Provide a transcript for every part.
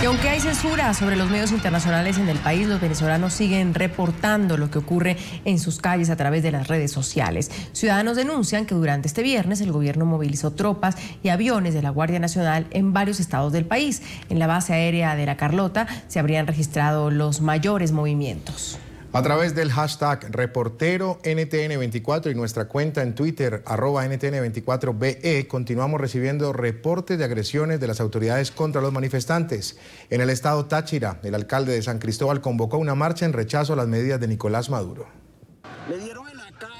Y aunque hay censura sobre los medios internacionales en el país, los venezolanos siguen reportando lo que ocurre en sus calles a través de las redes sociales. Ciudadanos denuncian que durante este viernes el gobierno movilizó tropas y aviones de la Guardia Nacional en varios estados del país. En la base aérea de La Carlota se habrían registrado los mayores movimientos a través del hashtag reportero NTN24 y nuestra cuenta en Twitter arroba NTN24BE continuamos recibiendo reportes de agresiones de las autoridades contra los manifestantes. En el estado Táchira, el alcalde de San Cristóbal convocó una marcha en rechazo a las medidas de Nicolás Maduro.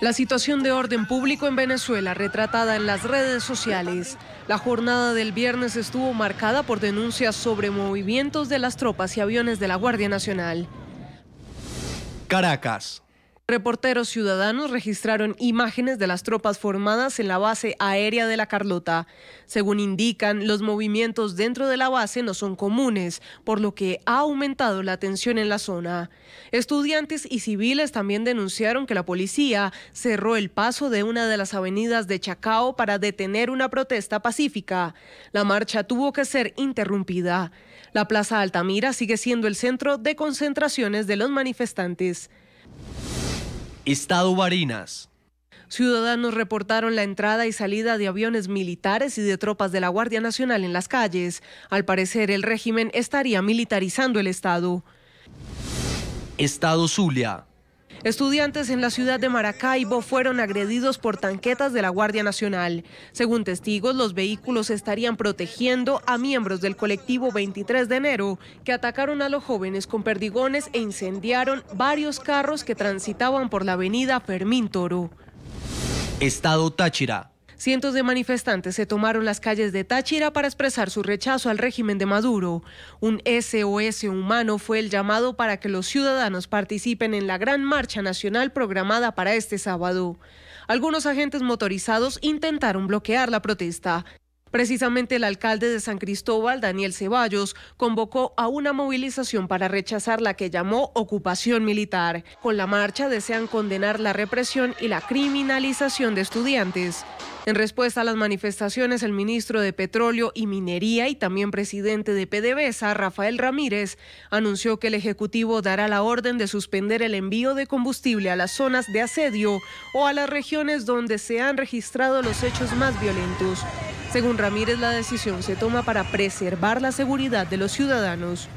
La situación de orden público en Venezuela, retratada en las redes sociales. La jornada del viernes estuvo marcada por denuncias sobre movimientos de las tropas y aviones de la Guardia Nacional. Caracas. Reporteros ciudadanos registraron imágenes de las tropas formadas en la base aérea de La Carlota. Según indican, los movimientos dentro de la base no son comunes, por lo que ha aumentado la tensión en la zona. Estudiantes y civiles también denunciaron que la policía cerró el paso de una de las avenidas de Chacao para detener una protesta pacífica. La marcha tuvo que ser interrumpida. La Plaza Altamira sigue siendo el centro de concentraciones de los manifestantes. Estado Barinas. Ciudadanos reportaron la entrada y salida de aviones militares y de tropas de la Guardia Nacional en las calles. Al parecer, el régimen estaría militarizando el Estado. Estado Zulia. Estudiantes en la ciudad de Maracaibo fueron agredidos por tanquetas de la Guardia Nacional. Según testigos, los vehículos estarían protegiendo a miembros del colectivo 23 de enero que atacaron a los jóvenes con perdigones e incendiaron varios carros que transitaban por la avenida Fermín Toro. Estado Táchira. Cientos de manifestantes se tomaron las calles de Táchira para expresar su rechazo al régimen de Maduro. Un SOS humano fue el llamado para que los ciudadanos participen en la gran marcha nacional programada para este sábado. Algunos agentes motorizados intentaron bloquear la protesta. Precisamente el alcalde de San Cristóbal, Daniel Ceballos, convocó a una movilización para rechazar la que llamó ocupación militar. Con la marcha desean condenar la represión y la criminalización de estudiantes. En respuesta a las manifestaciones, el ministro de Petróleo y Minería y también presidente de PDVSA, Rafael Ramírez, anunció que el Ejecutivo dará la orden de suspender el envío de combustible a las zonas de asedio o a las regiones donde se han registrado los hechos más violentos. Según Ramírez, la decisión se toma para preservar la seguridad de los ciudadanos.